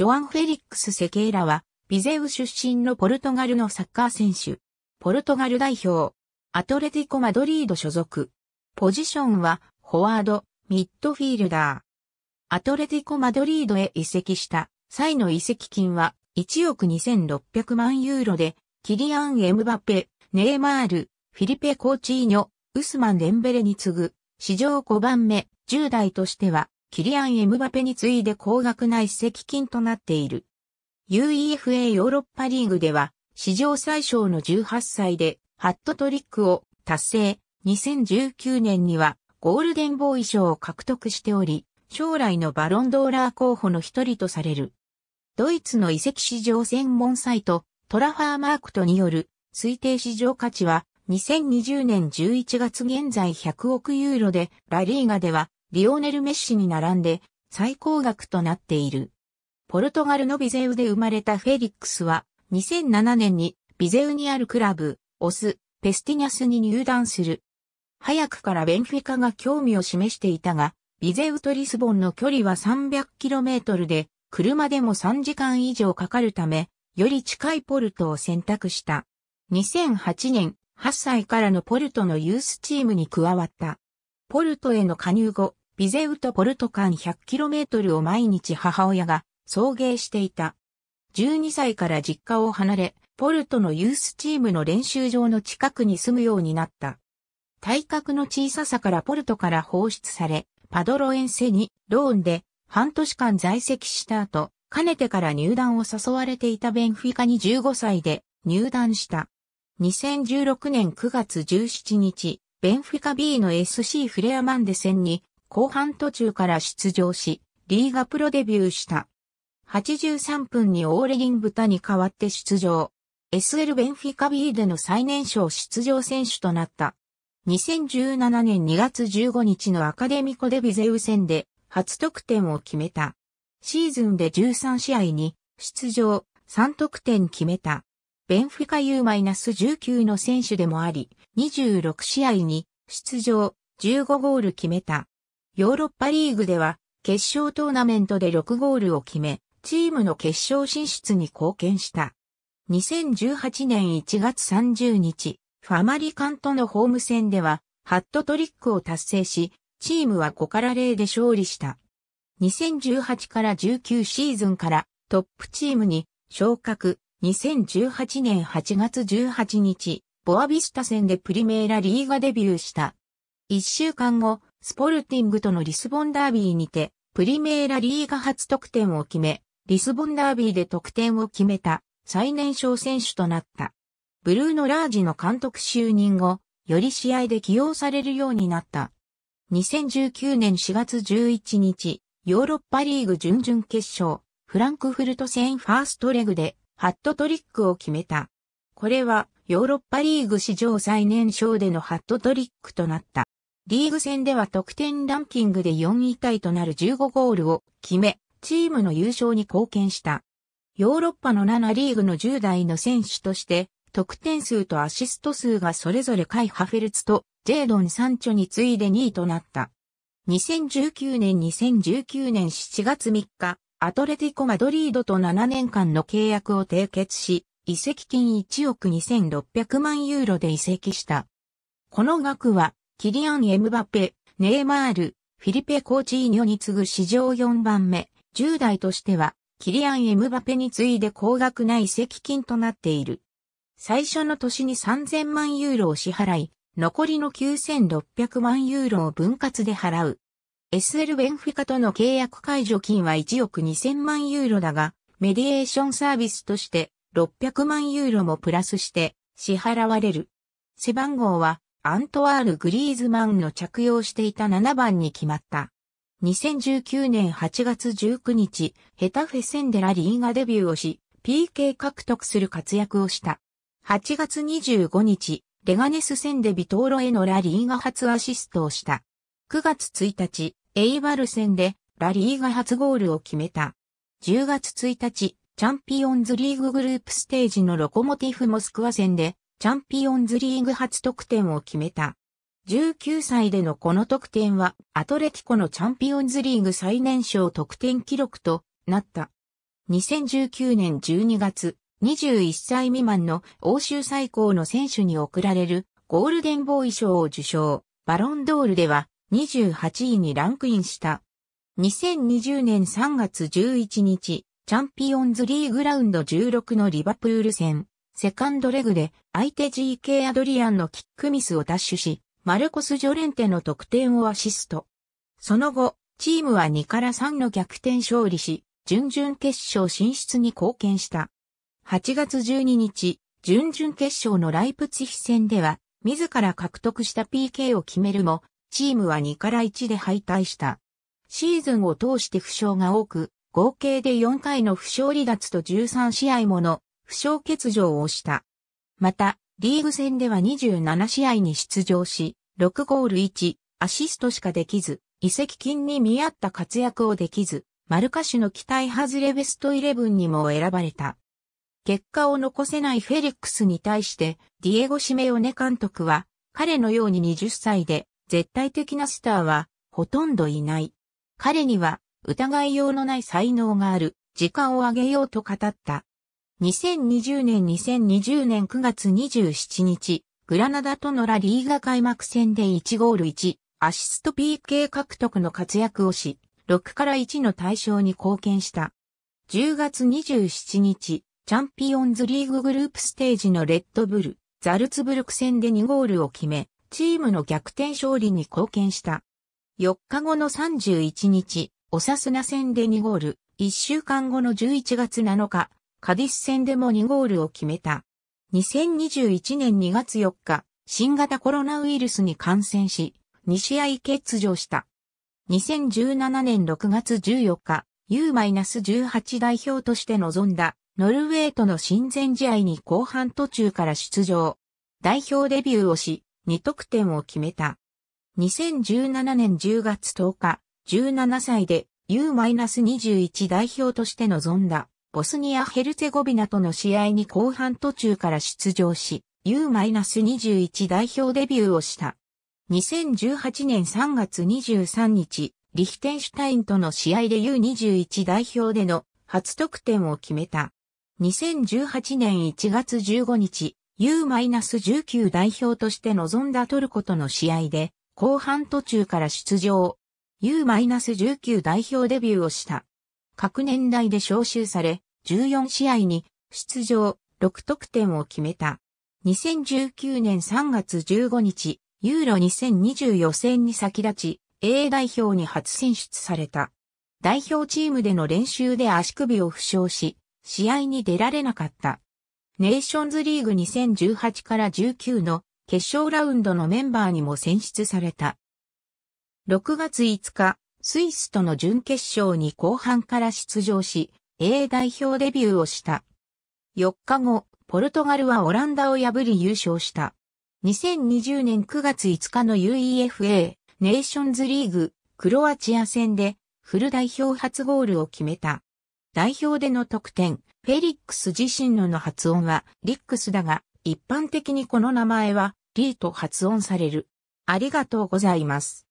ジョアン・フェリックス・セケイラは、ビゼウ出身のポルトガルのサッカー選手。ポルトガル代表。アトレティコ・マドリード所属。ポジションは、フォワード、ミッドフィールダー。アトレティコ・マドリードへ移籍した、際の移籍金は、1億2600万ユーロで、キリアン・エムバペ、ネイマール、フィリペ・コーチーニョ、ウスマン・デンベレに次ぐ、史上5番目、10代としては、キリアン・エムバペに次いで高額な一席金となっている。UEFA ヨーロッパリーグでは、史上最小の18歳で、ハットトリックを達成。2019年には、ゴールデンボーイ賞を獲得しており、将来のバロンドーラー候補の一人とされる。ドイツの遺跡市場専門サイト、トラファーマークトによる推定市場価値は2020年11月現在100億ユーロで、ラリーガではリオネル・メッシに並んで最高額となっている。ポルトガルのビゼウで生まれたフェリックスは2007年にビゼウにあるクラブ、オス、ペスティニャスに入団する。早くからベンフィカが興味を示していたが、ビゼウとリスボンの距離は 300km で、車でも3時間以上かかるため、より近いポルトを選択した。2008年、8歳からのポルトのユースチームに加わった。ポルトへの加入後、ビゼウトポルト間 100km を毎日母親が送迎していた。12歳から実家を離れ、ポルトのユースチームの練習場の近くに住むようになった。体格の小ささからポルトから放出され、パドロエンセにローンで半年間在籍した後、かねてから入団を誘われていたベンフィカに15歳で入団した。2016年9月17日、ベンフィカ B の SC フレアマンデ戦に後半途中から出場し、リーガプロデビューした。83分にオーレリン・ブタに代わって出場。SL ベンフィカ B での最年少出場選手となった。2017年2月15日のアカデミコデビゼウ戦で初得点を決めた。シーズンで13試合に出場3得点決めた。ベンフィカ U-19 の選手でもあり、26試合に出場15ゴール決めた。ヨーロッパリーグでは、決勝トーナメントで6ゴールを決め、チームの決勝進出に貢献した。2018年1月30日、ファマリカンとのホーム戦では、ハットトリックを達成し、チームは5から0で勝利した。2018から19シーズンからトップチームに昇格。2018年8月18日、ボアビスタ戦でプリメーラリーガデビューした。1週間後、スポルティングとのリスボンダービーにて、プリメーラリーが初得点を決め、リスボンダービーで得点を決めた最年少選手となった。ブルーノ・ラージの監督就任後、より試合で起用されるようになった。2019年4月11日、ヨーロッパリーグ準々決勝、フランクフルト戦ファーストレグで、ハットトリックを決めた。これは、ヨーロッパリーグ史上最年少でのハットトリックとなった。リーグ戦では得点ランキングで4位タイとなる15ゴールを決め、チームの優勝に貢献した。ヨーロッパの7リーグの10代の選手として、得点数とアシスト数がそれぞれカイ・ハフェルツとジェイドン・サンチョに次いで2位となった。2019年2019年7月3日、アトレティコ・マドリードと7年間の契約を締結し、移籍金1億2600万ユーロで移籍した。この額はキリアン・エムバペ、ネイマール、フィリペ・コーチーニョに次ぐ史上4番目、10代としては、キリアン・エムバペに次いで高額な遺跡金となっている。最初の年に3000万ユーロを支払い、残りの9600万ユーロを分割で払う。SL ベンフィカとの契約解除金は1億2000万ユーロだが、メディエーションサービスとして600万ユーロもプラスして支払われる。背番号はアントワール・グリーズマンの着用していた7番に決まった。2019年8月19日、ヘタフェ戦でラリーがデビューをし、PK 獲得する活躍をした。8月25日、レガネス戦でビトーロへのラリーが初アシストをした。9月1日、エイバル戦でラリーが初ゴールを決めた。10月1日、チャンピオンズリーググループステージのロコモティフモスクワ戦でチャンピオンズリーグ初得点を決めた。19歳でのこの得点はアトレティコのチャンピオンズリーグ最年少得点記録となった。2019年12月、21歳未満の欧州最高の選手に贈られるゴールデンボーイ賞を受賞、バロンドールでは28位にランクインした。2020年3月11日、チャンピオンズリーグラウンド16のリバプール戦。セカンドレグで相手 GK アドリアンのキックミスを奪取し、マルコス・ジョレンテの得点をアシスト。その後、チームは2から3の逆転勝利し、準々決勝進出に貢献した。8月12日、準々決勝のライプツヒ戦では、自ら獲得した PK を決めるも、チームは2から1で敗退した。シーズンを通して負傷が多く、合計で4回の負傷離脱と13試合もの負傷欠場をした。また、リーグ戦では27試合に出場し、6ゴール1、アシストしかできず、移籍金に見合った活躍をできず、マルカシュの期待外れベストイレブンにも選ばれた。結果を残せないフェリックスに対して、ディエゴ・シメオネ監督は、彼のように20歳で、絶対的なスターは、ほとんどいない。彼には、疑いようのない才能がある、時間をあげようと語った。2020年2020年9月27日、グラナダとのラリーガ開幕戦で1ゴール1、アシスト PK 獲得の活躍をし、6から1の対象に貢献した。10月27日、チャンピオンズリーググループステージのレッドブル、ザルツブルク戦で2ゴールを決め、チームの逆転勝利に貢献した。4日後の31日、オサスナ戦で2ゴール、1週間後の11月7日、カディス戦でも2ゴールを決めた。2021年2月4日、新型コロナウイルスに感染し、2試合欠場した。2017年6月14日、U-18 代表として臨んだ、ノルウェーとの親善試合に後半途中から出場。代表デビューをし、2得点を決めた。2017年10月10日、17歳で U-21 代表として臨んだボスニア・ヘルツェゴビナとの試合に後半途中から出場し、U-21 代表デビューをした。2018年3月23日、リヒテンシュタインとの試合で U21 代表での初得点を決めた。2018年1月15日、U-19 代表として臨んだトルコとの試合で、後半途中から出場。U-19 代表デビューをした。各年代で招集され、14試合に出場、6得点を決めた。2019年3月15日、ユーロ2020予選に先立ち、A 代表に初選出された。代表チームでの練習で足首を負傷し、試合に出られなかった。ネーションズリーグ2018から19の決勝ラウンドのメンバーにも選出された。6月5日、スイスとの準決勝に後半から出場し、A 代表デビューをした。4日後、ポルトガルはオランダを破り優勝した。2020年9月5日の UEFA ネーションズリーグクロアチア戦でフル代表初ゴールを決めた。代表での得点、フェリックス自身のの発音はリックスだが、一般的にこの名前はリーと発音される。ありがとうございます。